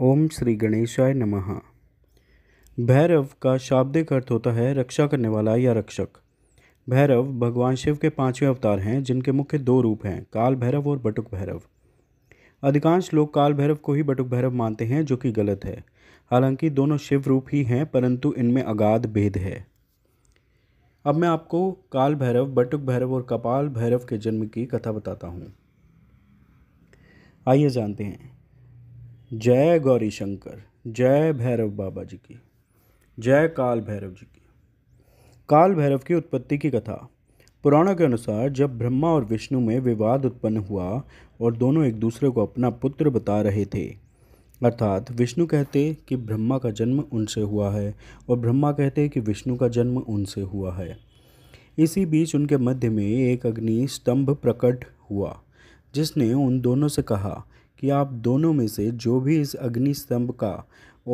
ओम श्री गणेशाय नमः भैरव का शाब्दिक अर्थ होता है रक्षा करने वाला या रक्षक भैरव भगवान शिव के पांचवें अवतार हैं जिनके मुख्य दो रूप हैं काल भैरव और बटुक भैरव अधिकांश लोग काल भैरव को ही बटुक भैरव मानते हैं जो कि गलत है हालांकि दोनों शिव रूप ही हैं परंतु इनमें अगाध भेद है अब मैं आपको काल भैरव बटुक भैरव और कपाल भैरव के जन्म की कथा बताता हूँ आइए जानते हैं जय गौरी शंकर जय भैरव बाबा जी की जय काल भैरव जी की काल भैरव की उत्पत्ति की कथा पुराणों के अनुसार जब ब्रह्मा और विष्णु में विवाद उत्पन्न हुआ और दोनों एक दूसरे को अपना पुत्र बता रहे थे अर्थात विष्णु कहते कि ब्रह्मा का जन्म उनसे हुआ है और ब्रह्मा कहते कि विष्णु का जन्म उनसे हुआ है इसी बीच उनके मध्य में एक अग्नि स्तंभ प्रकट हुआ जिसने उन दोनों से कहा कि आप दोनों में से जो भी इस अग्नि स्तंभ का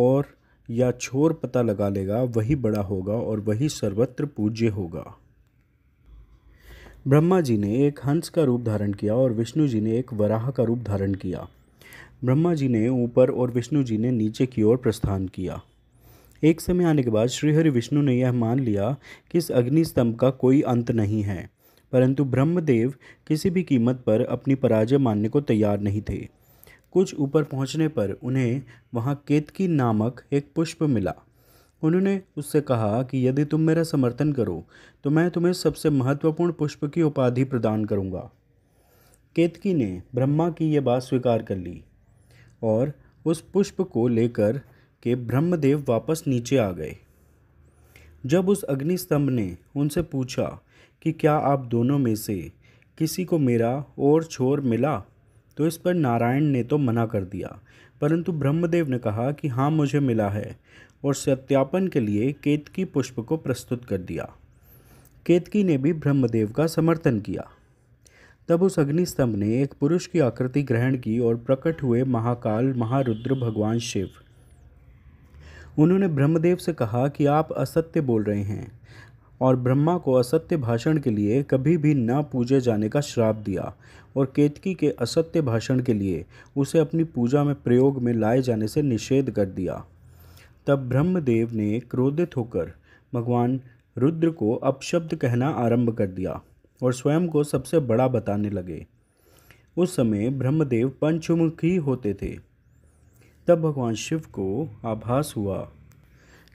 और या छोर पता लगा लेगा वही बड़ा होगा और वही सर्वत्र पूज्य होगा ब्रह्मा जी ने एक हंस का रूप धारण किया और विष्णु जी ने एक वराह का रूप धारण किया ब्रह्मा जी ने ऊपर और विष्णु जी ने नीचे की ओर प्रस्थान किया एक समय आने के बाद श्रीहरि विष्णु ने यह मान लिया कि इस अग्निस्तंभ का कोई अंत नहीं है परंतु ब्रह्मदेव किसी भी कीमत पर अपनी पराजय मानने को तैयार नहीं थे कुछ ऊपर पहुंचने पर उन्हें वहाँ केतकी नामक एक पुष्प मिला उन्होंने उससे कहा कि यदि तुम मेरा समर्थन करो तो मैं तुम्हें सबसे महत्वपूर्ण पुष्प की उपाधि प्रदान करूँगा केतकी ने ब्रह्मा की यह बात स्वीकार कर ली और उस पुष्प को लेकर के ब्रह्मदेव वापस नीचे आ गए जब उस अग्निस्तंभ ने उनसे पूछा कि क्या आप दोनों में से किसी को मेरा और छोर मिला तो इस पर नारायण ने तो मना कर दिया परंतु ब्रह्मदेव ने कहा कि हाँ मुझे मिला है और सत्यापन के लिए केतकी पुष्प को प्रस्तुत कर दिया केतकी ने भी ब्रह्मदेव का समर्थन किया तब उस अग्निस्तंभ ने एक पुरुष की आकृति ग्रहण की और प्रकट हुए महाकाल महारुद्र भगवान शिव उन्होंने ब्रह्मदेव से कहा कि आप असत्य बोल रहे हैं और ब्रह्मा को असत्य भाषण के लिए कभी भी न पूजे जाने का श्राप दिया और केतकी के असत्य भाषण के लिए उसे अपनी पूजा में प्रयोग में लाए जाने से निषेध कर दिया तब ब्रह्मदेव ने क्रोधित होकर भगवान रुद्र को अपशब्द कहना आरंभ कर दिया और स्वयं को सबसे बड़ा बताने लगे उस समय ब्रह्मदेव पंचमुखी होते थे तब भगवान शिव को आभास हुआ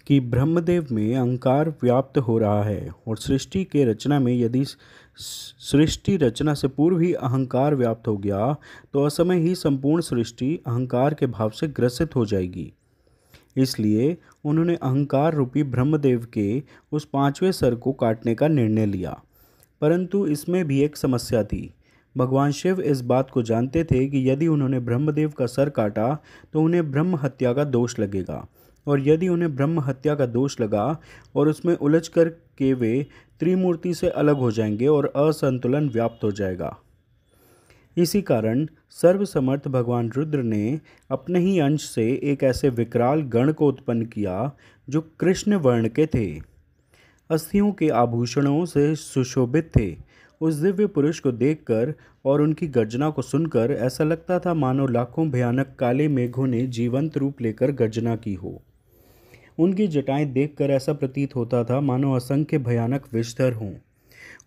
कि ब्रह्मदेव में अहंकार व्याप्त हो रहा है और सृष्टि के रचना में यदि सृष्टि रचना से पूर्व ही अहंकार व्याप्त हो गया तो असमय ही संपूर्ण सृष्टि अहंकार के भाव से ग्रसित हो जाएगी इसलिए उन्होंने अहंकार रूपी ब्रह्मदेव के उस पांचवें सर को काटने का निर्णय लिया परंतु इसमें भी एक समस्या थी भगवान शिव इस बात को जानते थे कि यदि उन्होंने ब्रह्मदेव का सर काटा तो उन्हें ब्रह्म हत्या का दोष लगेगा और यदि उन्हें ब्रह्म हत्या का दोष लगा और उसमें उलझ कर के वे त्रिमूर्ति से अलग हो जाएंगे और असंतुलन व्याप्त हो जाएगा इसी कारण सर्वसमर्थ भगवान रुद्र ने अपने ही अंश से एक ऐसे विकराल गण को उत्पन्न किया जो कृष्ण वर्ण के थे अस्थियों के आभूषणों से सुशोभित थे उस दिव्य पुरुष को देखकर और उनकी गर्जना को सुनकर ऐसा लगता था मानो लाखों भयानक काले मेघों ने जीवंत रूप लेकर गर्जना की हो उनकी जटाएं देखकर ऐसा प्रतीत होता था मानो असंख्य भयानक विषधर हों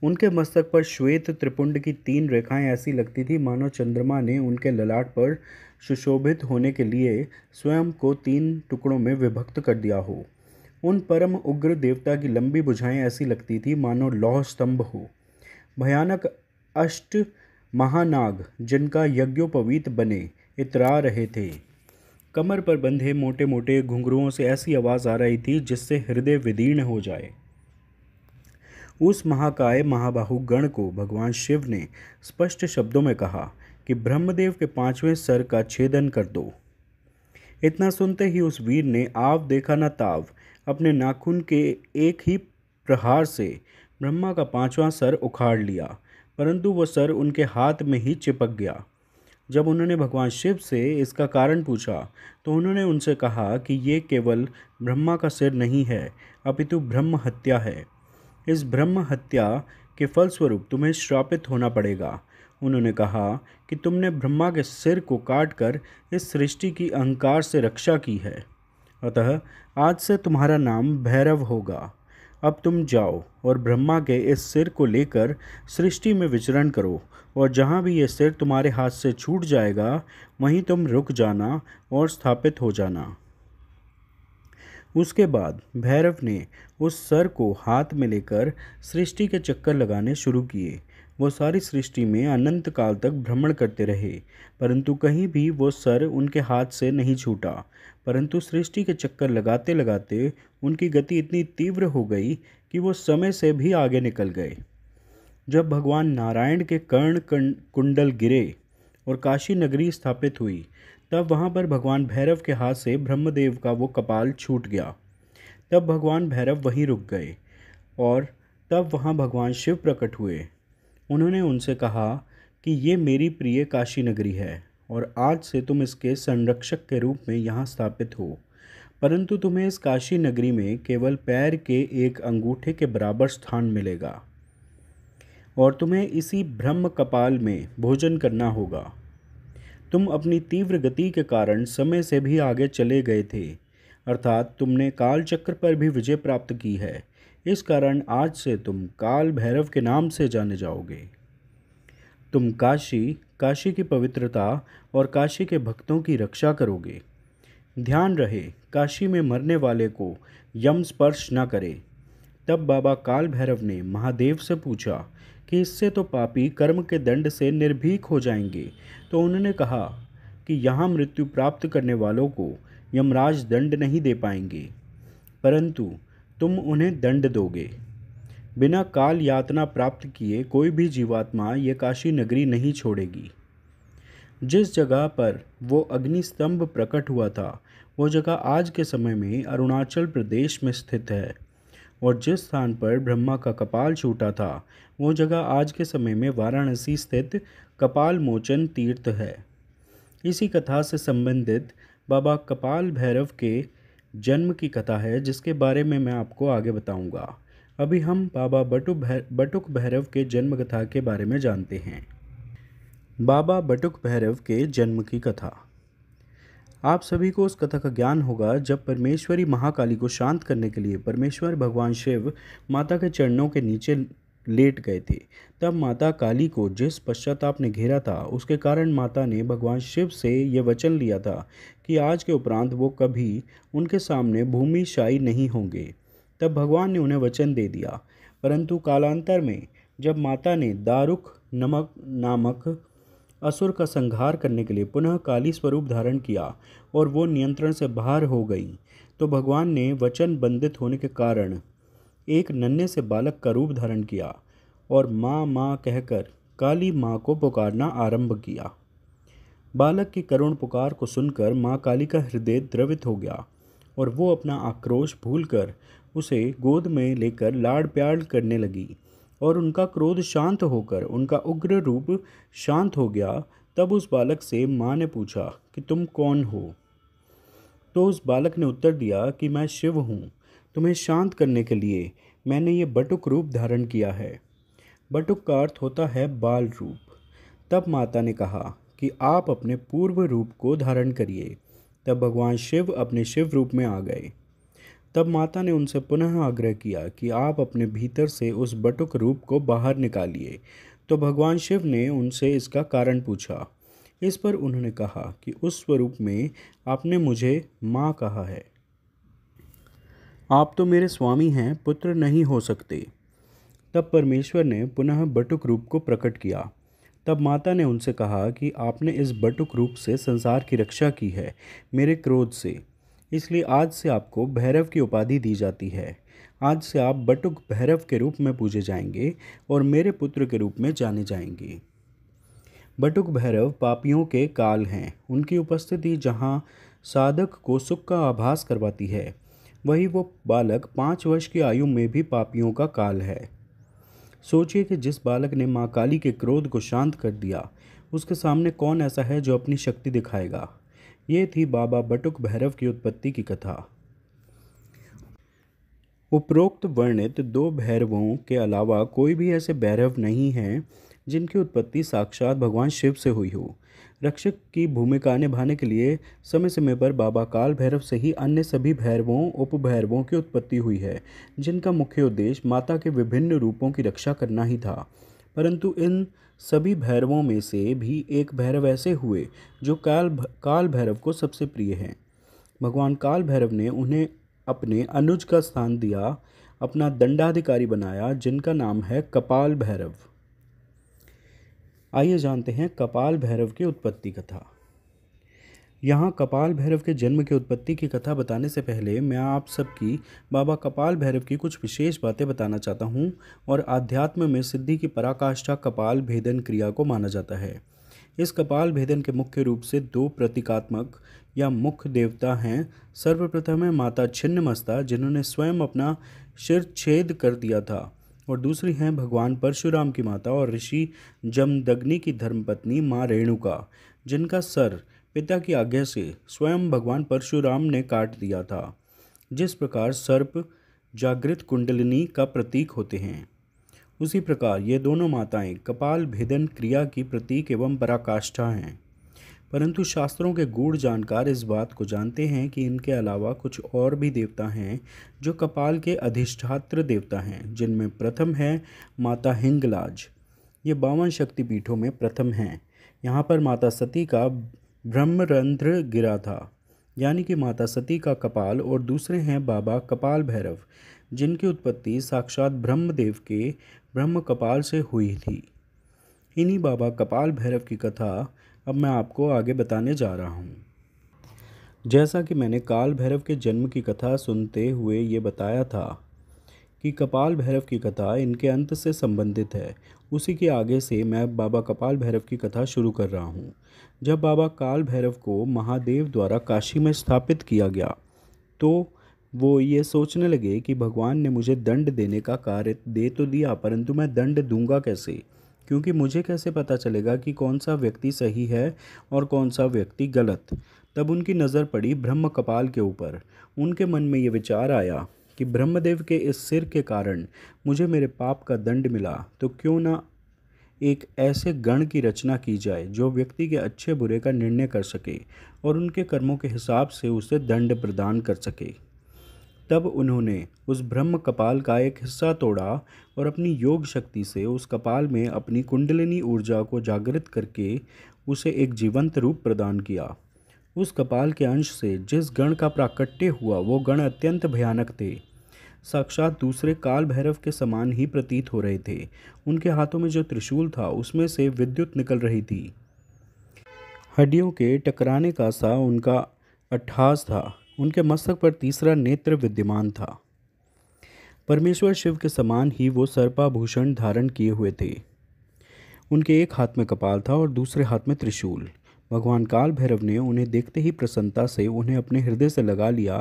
उनके मस्तक पर श्वेत त्रिपुंड की तीन रेखाएं ऐसी लगती थी मानो चंद्रमा ने उनके ललाट पर सुशोभित होने के लिए स्वयं को तीन टुकड़ों में विभक्त कर दिया हो उन परम उग्र देवता की लंबी बुझाएं ऐसी लगती थी मानो लौह स्तंभ हो भयानक अष्ट महानाग जिनका यज्ञोपवीत बने इतरा रहे थे कमर पर बंधे मोटे मोटे घुंघरुओं से ऐसी आवाज़ आ रही थी जिससे हृदय विदीर्ण हो जाए उस महाकाय महाबाहु गण को भगवान शिव ने स्पष्ट शब्दों में कहा कि ब्रह्मदेव के पांचवें सर का छेदन कर दो इतना सुनते ही उस वीर ने आव देखा न ताव अपने नाखून के एक ही प्रहार से ब्रह्मा का पांचवा सर उखाड़ लिया परंतु वह सर उनके हाथ में ही चिपक गया जब उन्होंने भगवान शिव से इसका कारण पूछा तो उन्होंने उनसे कहा कि ये केवल ब्रह्मा का सिर नहीं है अपितु ब्रह्म हत्या है इस ब्रह्म हत्या के फलस्वरूप तुम्हें श्रापित होना पड़ेगा उन्होंने कहा कि तुमने ब्रह्मा के सिर को काट कर इस सृष्टि की अहंकार से रक्षा की है अतः आज से तुम्हारा नाम भैरव होगा अब तुम जाओ और ब्रह्मा के इस सिर को लेकर सृष्टि में विचरण करो और जहाँ भी ये सिर तुम्हारे हाथ से छूट जाएगा वहीं तुम रुक जाना और स्थापित हो जाना उसके बाद भैरव ने उस सर को हाथ में लेकर सृष्टि के चक्कर लगाने शुरू किए वो सारी सृष्टि में अनंत काल तक भ्रमण करते रहे परंतु कहीं भी वो सर उनके हाथ से नहीं छूटा परंतु सृष्टि के चक्कर लगाते लगाते उनकी गति इतनी तीव्र हो गई कि वो समय से भी आगे निकल गए जब भगवान नारायण के कर्ण कुंडल गिरे और काशी नगरी स्थापित हुई तब वहाँ पर भगवान भैरव के हाथ से ब्रह्मदेव का वो कपाल छूट गया तब भगवान भैरव वहीं रुक गए और तब वहाँ भगवान शिव प्रकट हुए उन्होंने उनसे कहा कि ये मेरी प्रिय काशी नगरी है और आज से तुम इसके संरक्षक के रूप में यहाँ स्थापित हो परंतु तुम्हें इस काशी नगरी में केवल पैर के एक अंगूठे के बराबर स्थान मिलेगा और तुम्हें इसी ब्रह्म कपाल में भोजन करना होगा तुम अपनी तीव्र गति के कारण समय से भी आगे चले गए थे अर्थात तुमने काल चक्र पर भी विजय प्राप्त की है इस कारण आज से तुम काल भैरव के नाम से जाने जाओगे तुम काशी काशी की पवित्रता और काशी के भक्तों की रक्षा करोगे ध्यान रहे काशी में मरने वाले को यम स्पर्श न करे तब बाबा काल भैरव ने महादेव से पूछा कि इससे तो पापी कर्म के दंड से निर्भीक हो जाएंगे तो उन्होंने कहा कि यहाँ मृत्यु प्राप्त करने वालों को यमराज दंड नहीं दे पाएंगे परंतु तुम उन्हें दंड दोगे बिना काल यातना प्राप्त किए कोई भी जीवात्मा ये काशी नगरी नहीं छोड़ेगी जिस जगह पर वो अग्निस्तंभ प्रकट हुआ था वो जगह आज के समय में अरुणाचल प्रदेश में स्थित है और जिस स्थान पर ब्रह्मा का कपाल छूटा था वो जगह आज के समय में वाराणसी स्थित कपाल मोचन तीर्थ है इसी कथा से संबंधित बाबा कपाल भैरव के जन्म की कथा है जिसके बारे में मैं आपको आगे बताऊंगा। अभी हम बाबा बटु भै बटुक भैरव के जन्म कथा के बारे में जानते हैं बाबा बटुक भैरव के जन्म की कथा आप सभी को उस कथा का ज्ञान होगा जब परमेश्वरी महाकाली को शांत करने के लिए परमेश्वर भगवान शिव माता के चरणों के नीचे लेट गए थे तब माता काली को जिस पश्चाताप ने घेरा था उसके कारण माता ने भगवान शिव से यह वचन लिया था कि आज के उपरांत वो कभी उनके सामने भूमिशाही नहीं होंगे तब भगवान ने उन्हें वचन दे दिया परंतु कालांतर में जब माता ने दारुक नमक नामक असुर का संहार करने के लिए पुनः काली स्वरूप धारण किया और वो नियंत्रण से बाहर हो गई तो भगवान ने वचन बंधित होने के कारण एक नन्हे से बालक का रूप धारण किया और माँ माँ कहकर काली माँ को पुकारना आरंभ किया बालक की करुण पुकार को सुनकर माँ काली का हृदय द्रवित हो गया और वो अपना आक्रोश भूलकर उसे गोद में लेकर लाड़ प्यार करने लगी और उनका क्रोध शांत होकर उनका उग्र रूप शांत हो गया तब उस बालक से माँ ने पूछा कि तुम कौन हो तो उस बालक ने उत्तर दिया कि मैं शिव हूँ तुम्हें शांत करने के लिए मैंने ये बटुक रूप धारण किया है बटुक का अर्थ होता है बाल रूप तब माता ने कहा कि आप अपने पूर्व रूप को धारण करिए तब भगवान शिव अपने शिव रूप में आ गए तब माता ने उनसे पुनः आग्रह किया कि आप अपने भीतर से उस बटुक रूप को बाहर निकालिए तो भगवान शिव ने उनसे इसका कारण पूछा इस पर उन्होंने कहा कि उस स्वरूप में आपने मुझे माँ कहा है आप तो मेरे स्वामी हैं पुत्र नहीं हो सकते तब परमेश्वर ने पुनः बटुक रूप को प्रकट किया तब माता ने उनसे कहा कि आपने इस बटुक रूप से संसार की रक्षा की है मेरे क्रोध से इसलिए आज से आपको भैरव की उपाधि दी जाती है आज से आप बटुक भैरव के रूप में पूजे जाएंगे और मेरे पुत्र के रूप में जाने जाएंगे बटुक भैरव पापियों के काल हैं उनकी उपस्थिति जहाँ साधक को सुख का आभास करवाती है वही वो बालक पाँच वर्ष की आयु में भी पापियों का काल है सोचिए कि जिस बालक ने माँ काली के क्रोध को शांत कर दिया उसके सामने कौन ऐसा है जो अपनी शक्ति दिखाएगा ये थी बाबा बटुक भैरव की उत्पत्ति की कथा उपरोक्त वर्णित दो भैरवों के अलावा कोई भी ऐसे भैरव नहीं हैं जिनकी उत्पत्ति साक्षात भगवान शिव से हुई हो रक्षक की भूमिका निभाने के लिए समय समय पर बाबा काल भैरव से ही अन्य सभी भैरवों उप भैरवों की उत्पत्ति हुई है जिनका मुख्य उद्देश्य माता के विभिन्न रूपों की रक्षा करना ही था परंतु इन सभी भैरवों में से भी एक भैरव ऐसे हुए जो काल काल भैरव को सबसे प्रिय हैं भगवान काल भैरव ने उन्हें अपने अनुज का स्थान दिया अपना दंडाधिकारी बनाया जिनका नाम है कपाल भैरव आइए जानते हैं कपाल भैरव की उत्पत्ति कथा यहाँ कपाल भैरव के जन्म की उत्पत्ति की कथा बताने से पहले मैं आप सबकी बाबा कपाल भैरव की कुछ विशेष बातें बताना चाहता हूँ और आध्यात्म में सिद्धि की पराकाष्ठा कपाल भेदन क्रिया को माना जाता है इस कपाल भेदन के मुख्य रूप से दो प्रतीकात्मक या मुख्य देवता हैं सर्वप्रथम है माता छिन्नमस्ता जिन्होंने स्वयं अपना शिर छेद कर दिया था और दूसरी हैं भगवान परशुराम की माता और ऋषि जमदग्नि की धर्मपत्नी माँ रेणुका जिनका सर पिता की आज्ञा से स्वयं भगवान परशुराम ने काट दिया था जिस प्रकार सर्प जागृत कुंडलिनी का प्रतीक होते हैं उसी प्रकार ये दोनों माताएं कपाल भेदन क्रिया की प्रतीक एवं पराकाष्ठा हैं परंतु शास्त्रों के गूढ़ जानकार इस बात को जानते हैं कि इनके अलावा कुछ और भी देवता हैं जो कपाल के अधिष्ठात्र देवता हैं जिनमें प्रथम है माता हिंगलाज ये बावन शक्तिपीठों में प्रथम हैं यहाँ पर माता सती का ब्रह्मरंध्र गिरा था यानी कि माता सती का कपाल और दूसरे हैं बाबा कपाल भैरव जिनकी उत्पत्ति साक्षात ब्रह्मदेव के ब्रह्म कपाल से हुई थी इन्हीं बाबा कपाल भैरव की कथा अब मैं आपको आगे बताने जा रहा हूँ जैसा कि मैंने काल भैरव के जन्म की कथा सुनते हुए ये बताया था कि कपाल भैरव की कथा इनके अंत से संबंधित है उसी के आगे से मैं बाबा कपाल भैरव की कथा शुरू कर रहा हूँ जब बाबा काल भैरव को महादेव द्वारा काशी में स्थापित किया गया तो वो ये सोचने लगे कि भगवान ने मुझे दंड देने का कार्य दे तो दिया परंतु मैं दंड दूंगा कैसे क्योंकि मुझे कैसे पता चलेगा कि कौन सा व्यक्ति सही है और कौन सा व्यक्ति गलत तब उनकी नज़र पड़ी ब्रह्म कपाल के ऊपर उनके मन में ये विचार आया कि ब्रह्मदेव के इस सिर के कारण मुझे मेरे पाप का दंड मिला तो क्यों ना एक ऐसे गण की रचना की जाए जो व्यक्ति के अच्छे बुरे का निर्णय कर सके और उनके कर्मों के हिसाब से उसे दंड प्रदान कर सके तब उन्होंने उस ब्रह्म कपाल का एक हिस्सा तोड़ा और अपनी योग शक्ति से उस कपाल में अपनी कुंडलिनी ऊर्जा को जागृत करके उसे एक जीवंत रूप प्रदान किया उस कपाल के अंश से जिस गण का प्राकट्य हुआ वो गण अत्यंत भयानक थे साक्षात दूसरे काल भैरव के समान ही प्रतीत हो रहे थे उनके हाथों में जो त्रिशूल था उसमें से विद्युत निकल रही थी हड्डियों के टकराने का सा उनका अट्ठास था उनके मस्तक पर तीसरा नेत्र विद्यमान था परमेश्वर शिव के समान ही वो सर्पाभूषण धारण किए हुए थे उनके एक हाथ में कपाल था और दूसरे हाथ में त्रिशूल भगवान काल भैरव ने उन्हें देखते ही प्रसन्नता से उन्हें अपने हृदय से लगा लिया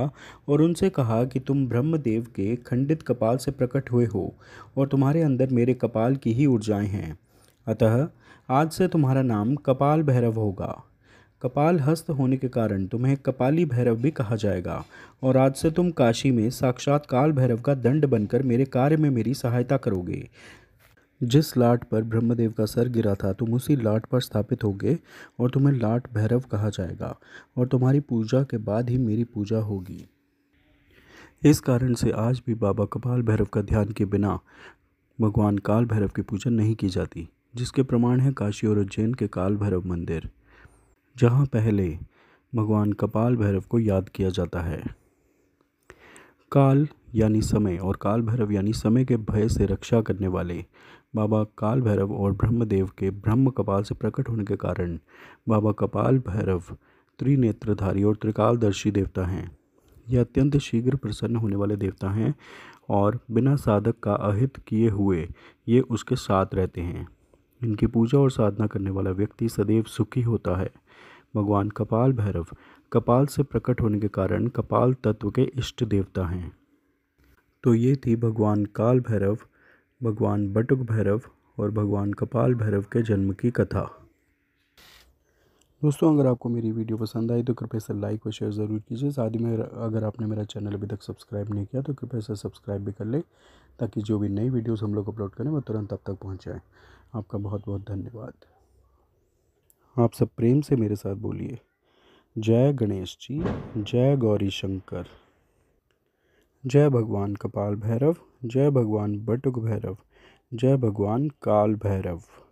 और उनसे कहा कि तुम ब्रह्मदेव के खंडित कपाल से प्रकट हुए हो और तुम्हारे अंदर मेरे कपाल की ही ऊर्जाएं हैं अतः आज से तुम्हारा नाम कपाल भैरव होगा कपाल हस्त होने के कारण तुम्हें कपाली भैरव भी कहा जाएगा और आज से तुम काशी में साक्षात काल भैरव का दंड बनकर मेरे कार्य में मेरी सहायता करोगे जिस लाट पर ब्रह्मदेव का सर गिरा था तुम उसी लाट पर स्थापित होगे और तुम्हें लाट भैरव कहा जाएगा और तुम्हारी पूजा के बाद ही मेरी पूजा होगी इस कारण से आज भी बाबा कपाल भैरव का ध्यान के बिना भगवान काल भैरव की पूजा नहीं की जाती जिसके प्रमाण है काशी और उज्जैन के काल भैरव मंदिर जहाँ पहले भगवान कपाल भैरव को याद किया जाता है काल यानी समय और काल भैरव यानी समय के भय से रक्षा करने वाले बाबा काल भैरव और ब्रह्मदेव के ब्रह्म कपाल से प्रकट होने के कारण बाबा कपाल भैरव त्रिनेत्रधारी और त्रिकालदर्शी देवता हैं यह अत्यंत शीघ्र प्रसन्न होने वाले देवता हैं और बिना साधक का अहित किए हुए ये उसके साथ रहते हैं इनकी पूजा और साधना करने वाला व्यक्ति सदैव सुखी होता है भगवान कपाल भैरव कपाल से प्रकट होने के कारण कपाल तत्व के इष्ट देवता हैं तो ये थी भगवान काल भैरव भगवान बटुक भैरव और भगवान कपाल भैरव के जन्म की कथा दोस्तों अगर आपको मेरी वीडियो पसंद आई तो कृपया से लाइक और शेयर ज़रूर कीजिए साथ ही में अगर आपने मेरा चैनल अभी तक सब्सक्राइब नहीं किया तो कृपया से सब्सक्राइब भी कर लें ताकि जो भी नई वीडियोस हम लोग अपलोड करें वो तुरंत अब तक पहुँच जाए आपका बहुत बहुत धन्यवाद आप सब प्रेम से मेरे साथ बोलिए जय गणेश जी जय गौरी शंकर जय भगवान कपाल भैरव जय भगवान बटुक भैरव जय भगवान काल भैरव